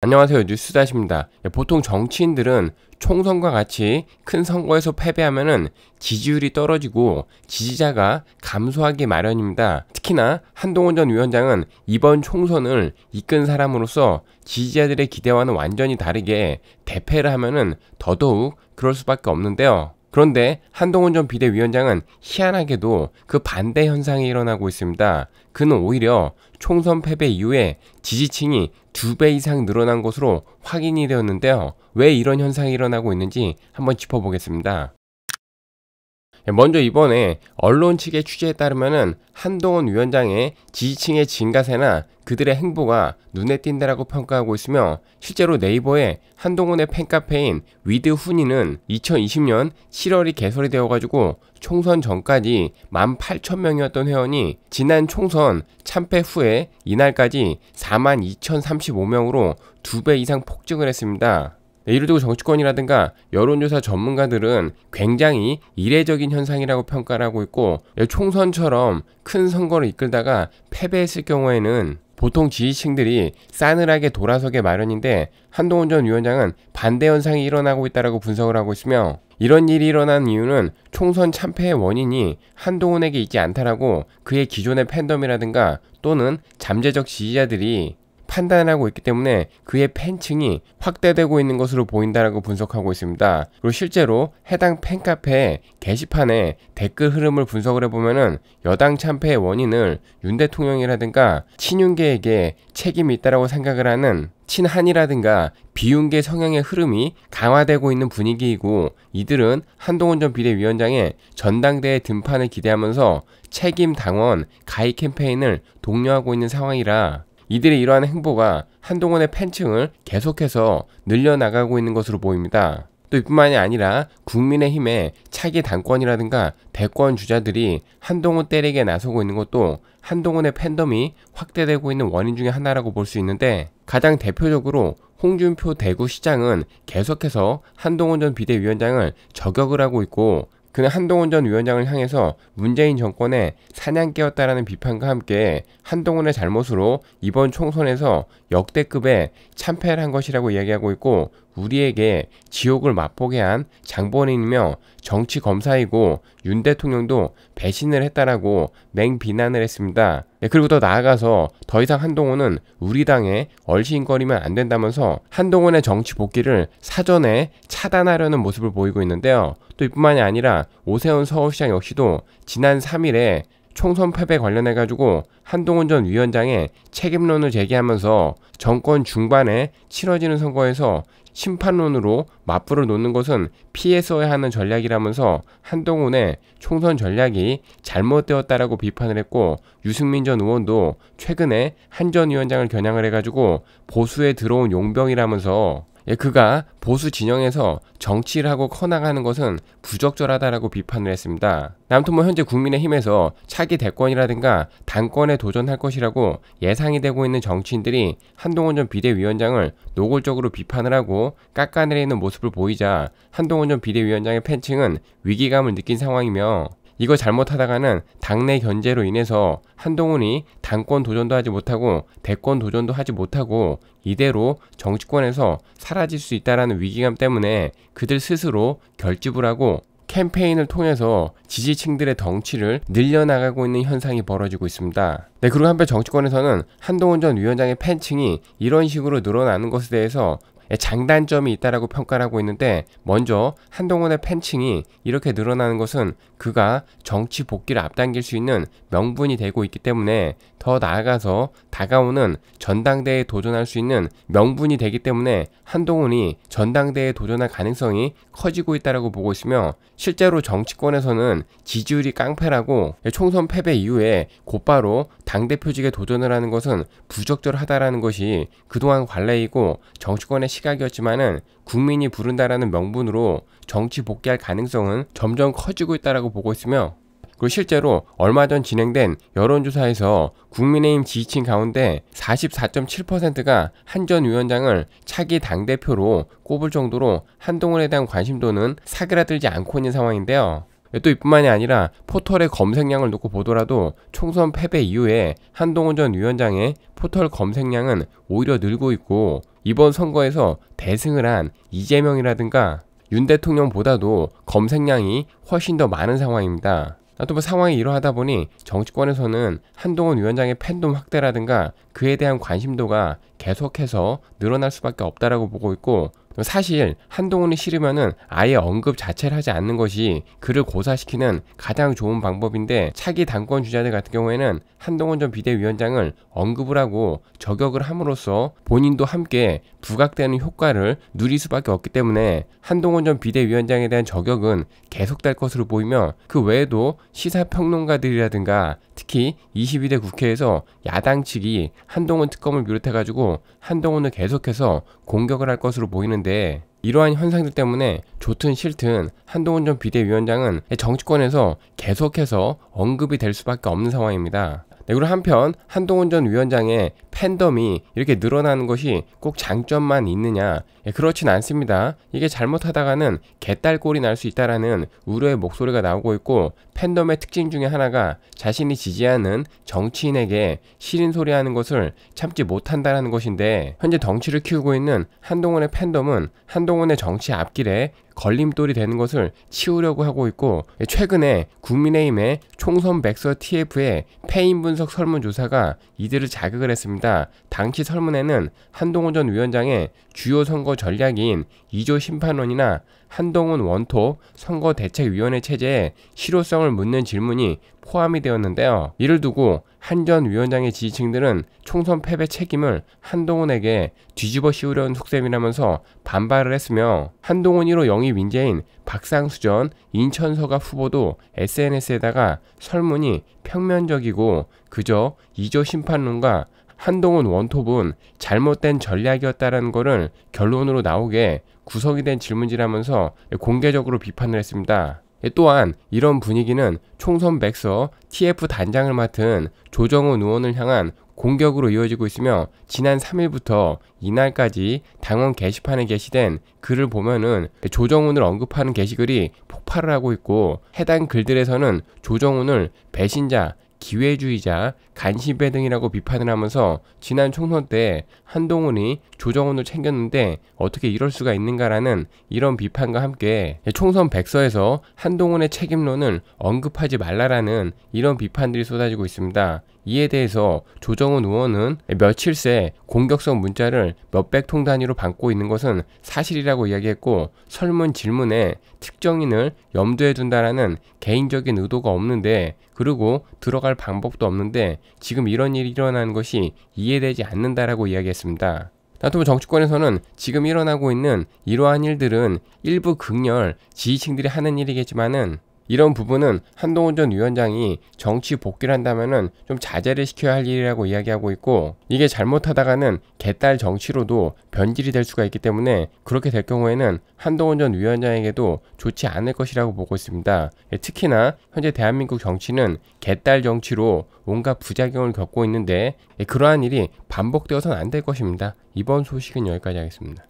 안녕하세요 뉴스다십니다 예, 보통 정치인들은 총선과 같이 큰 선거에서 패배하면은 지지율이 떨어지고 지지자가 감소하기 마련입니다 특히나 한동훈 전 위원장은 이번 총선을 이끈 사람으로서 지지자들의 기대와는 완전히 다르게 대패를 하면은 더더욱 그럴 수밖에 없는데요 그런데 한동훈 전 비대위원장은 희한하게도 그 반대 현상이 일어나고 있습니다. 그는 오히려 총선 패배 이후에 지지층이 두배 이상 늘어난 것으로 확인이 되었는데요. 왜 이런 현상이 일어나고 있는지 한번 짚어보겠습니다. 네, 먼저 이번에 언론 측의 취재에 따르면 한동훈 위원장의 지지층의 증가세나 그들의 행보가 눈에 띈다라고 평가하고 있으며 실제로 네이버에 한동훈의 팬카페인 위드 훈이는 2020년 7월이 개설이 되어가지고 총선 전까지 18,000명이었던 회원이 지난 총선 참패 후에 이날까지 42,035명으로 2배 이상 폭증을 했습니다. 네, 예를 들어 정치권이라든가 여론조사 전문가들은 굉장히 이례적인 현상이라고 평가를 하고 있고 예, 총선처럼 큰 선거를 이끌다가 패배했을 경우에는 보통 지지층들이 싸늘하게 돌아서게 마련인데 한동훈 전 위원장은 반대 현상이 일어나고 있다라고 분석을 하고 있으며 이런 일이 일어난 이유는 총선 참패의 원인이 한동훈에게 있지 않다라고 그의 기존의 팬덤이라든가 또는 잠재적 지지자들이 판단하고 있기 때문에 그의 팬층이 확대되고 있는 것으로 보인다라고 분석하고 있습니다. 그리고 실제로 해당 팬카페 게시판에 댓글 흐름을 분석을 해보면은 여당 참패의 원인을 윤 대통령이라든가 친윤계에게 책임이 있다라고 생각을 하는 친한이라든가 비윤계 성향의 흐름이 강화되고 있는 분위기이고 이들은 한동훈 전 비대위원장의 전당대회 등판을 기대하면서 책임 당원 가입 캠페인을 독려하고 있는 상황이라 이들의 이러한 행보가 한동훈의 팬층을 계속해서 늘려나가고 있는 것으로 보입니다. 또 이뿐만이 아니라 국민의힘의 차기 당권이라든가 대권 주자들이 한동훈 때리게 나서고 있는 것도 한동훈의 팬덤이 확대되고 있는 원인 중의 하나라고 볼 수 있는데 가장 대표적으로 홍준표 대구시장은 계속해서 한동훈 전 비대위원장을 저격을 하고 있고 그는 한동훈 전 위원장을 향해서 문재인 정권의 사냥개였다라는 비판과 함께 한동훈의 잘못으로 이번 총선에서 역대급의 참패를 한 것이라고 이야기하고 있고 우리에게 지옥을 맛보게 한 장본인이며 정치 검사이고 윤 대통령도 배신을 했다라고 맹비난을 했습니다. 네, 그리고 더 나아가서 더 이상 한동훈은 우리 당에 얼씬거리면 안 된다면서 한동훈의 정치 복귀를 사전에 차단하려는 모습을 보이고 있는데요. 또 이뿐만이 아니라 오세훈 서울시장 역시도 지난 3일에 총선 패배 관련해 가지고 한동훈 전 위원장의 책임론을 제기하면서 정권 중반에 치러지는 선거에서 심판론으로 맞불을 놓는 것은 피해서야 하는 전략이라면서 한동훈의 총선 전략이 잘못되었다라고 비판을 했고 유승민 전 의원도 최근에 한 전 위원장을 겨냥을 해가지고 보수에 들어온 용병이라면서 예, 그가 보수 진영에서 정치를 하고 커나가는 것은 부적절하다라고 비판을 했습니다. 남토모 현재 국민의힘에서 차기 대권이라든가 당권에 도전할 것이라고 예상이 되고 있는 정치인들이 한동훈 전 비대위원장을 노골적으로 비판을 하고 깎아내리는 모습을 보이자 한동훈 전 비대위원장의 팬층은 위기감을 느낀 상황이며 이걸 잘못하다가는 당내 견제로 인해서 한동훈이 당권 도전도 하지 못하고 대권 도전도 하지 못하고 이대로 정치권에서 사라질 수 있다라는 위기감 때문에 그들 스스로 결집을 하고 캠페인을 통해서 지지층들의 덩치를 늘려나가고 있는 현상이 벌어지고 있습니다. 네, 그리고 한편 정치권에서는 한동훈 전 위원장의 팬층이 이런 식으로 늘어나는 것에 대해서 장단점이 있다라고 평가하고 있는데 먼저 한동훈의 팬층이 이렇게 늘어나는 것은 그가 정치 복귀를 앞당길 수 있는 명분이 되고 있기 때문에 더 나아가서 다가오는 전당대에 도전할 수 있는 명분이 되기 때문에 한동훈이 전당대에 도전할 가능성이 커지고 있다라고 보고 있으며 실제로 정치권에서는 지지율이 깡패라고 총선 패배 이후에 곧바로 당대표직에 도전을 하는 것은 부적절하다라는 것이 그동안 관례이고 정치권의 시각이었지만은 국민이 부른다라는 명분으로 정치 복귀할 가능성은 점점 커지고 있다라고 보고 있으며 그리고 실제로 얼마 전 진행된 여론조사에서 국민의힘 지지층 가운데 44.7%가 한전 위원장을 차기 당대표로 꼽을 정도로 한동훈에 대한 관심도는 사그라들지 않고 있는 상황인데요. 예, 또 이뿐만이 아니라 포털의 검색량을 놓고 보더라도 총선 패배 이후에 한동훈 전 위원장의 포털 검색량은 오히려 늘고 있고 이번 선거에서 대승을 한 이재명이라든가 윤 대통령보다도 검색량이 훨씬 더 많은 상황입니다. 또 뭐 상황이 이러하다 보니 정치권에서는 한동훈 위원장의 팬덤 확대라든가 그에 대한 관심도가 계속해서 늘어날 수밖에 없다라고 보고 있고 사실 한동훈이 싫으면은 아예 언급 자체를 하지 않는 것이 그를 고사시키는 가장 좋은 방법인데 차기 당권 주자들 같은 경우에는 한동훈 전 비대위원장을 언급을 하고 저격을 함으로써 본인도 함께 부각되는 효과를 누릴 수밖에 없기 때문에 한동훈 전 비대위원장에 대한 저격은 계속될 것으로 보이며 그 외에도 시사평론가들이라든가 특히 22대 국회에서 야당 측이 한동훈 특검을 비롯해가지고 한동훈을 계속해서 공격을 할 것으로 보이는데 이러한 현상들 때문에 좋든 싫든 한동훈 전 비대위원장은 정치권에서 계속해서 언급이 될 수밖에 없는 상황입니다. 네, 그리고 한편 한동훈 전 위원장의 팬덤이 이렇게 늘어나는 것이 꼭 장점만 있느냐? 예, 그렇진 않습니다. 이게 잘못하다가는 개딸꼴이 날 수 있다라는 우려의 목소리가 나오고 있고 팬덤의 특징 중에 하나가 자신이 지지하는 정치인에게 시린 소리 하는 것을 참지 못한다라는 것인데 현재 덩치를 키우고 있는 한동훈의 팬덤은 한동훈의 정치 앞길에 걸림돌이 되는 것을 치우려고 하고 있고 최근에 국민의힘의 총선 백서 TF의 폐인 분석 설문조사가 이들을 자극을 했습니다. 당시 설문에는 한동훈 전 위원장의 주요 선거 전략인 2조 심판론이나 한동훈 원톱 선거대책위원회 체제에 실효성을 묻는 질문이 포함이 되었는데요. 이를 두고 한 전 위원장의 지지층들은 총선 패배 책임을 한동훈에게 뒤집어 씌우려는 속셈이라면서 반발을 했으며 한동훈 1호 영입 인재인 박상수 전 인천서가 후보도 SNS에다가 설문이 평면적이고 그저 이조 심판론과 한동훈 원톱은 잘못된 전략이었다라는 것을 결론으로 나오게 구석이된 질문지라면서 공개적으로 비판을 했습니다. 예, 또한 이런 분위기는 총선 백서 TF 단장을 맡은 조정훈 의원을 향한 공격으로 이어지고 있으며 지난 3일부터 이날까지 당원 게시판에 게시된 글을 보면은 조정훈을 언급하는 게시글이 폭발을 하고 있고 해당 글들에서는 조정훈을 배신자, 기회주의자, 간신배 등이라고 비판을 하면서 지난 총선 때 한동훈이 조정훈을 챙겼는데 어떻게 이럴 수가 있는가라는 이런 비판과 함께 총선 백서에서 한동훈의 책임론을 언급하지 말라라는 이런 비판들이 쏟아지고 있습니다. 이에 대해서 조정훈 의원은 며칠 새 공격성 문자를 몇백 통 단위로 받고 있는 것은 사실이라고 이야기했고 설문 질문에 특정인을 염두에 둔다라는 개인적인 의도가 없는데 그리고 들어갈 방법도 없는데 지금 이런 일이 일어난 것이 이해되지 않는다라고 이야기했습니다. 나토 부 정치권에서는 지금 일어나고 있는 이러한 일들은 일부 극렬 지지층들이 하는 일이겠지만은 이런 부분은 한동훈 전 위원장이 정치 복귀를 한다면은 좀 자제를 시켜야 할 일이라고 이야기하고 있고 이게 잘못하다가는 개딸 정치로도 변질이 될 수가 있기 때문에 그렇게 될 경우에는 한동훈 전 위원장에게도 좋지 않을 것이라고 보고 있습니다. 예, 특히나 현재 대한민국 정치는 개딸 정치로 온갖 부작용을 겪고 있는데 예, 그러한 일이 반복되어서는 안 될 것입니다. 이번 소식은 여기까지 하겠습니다.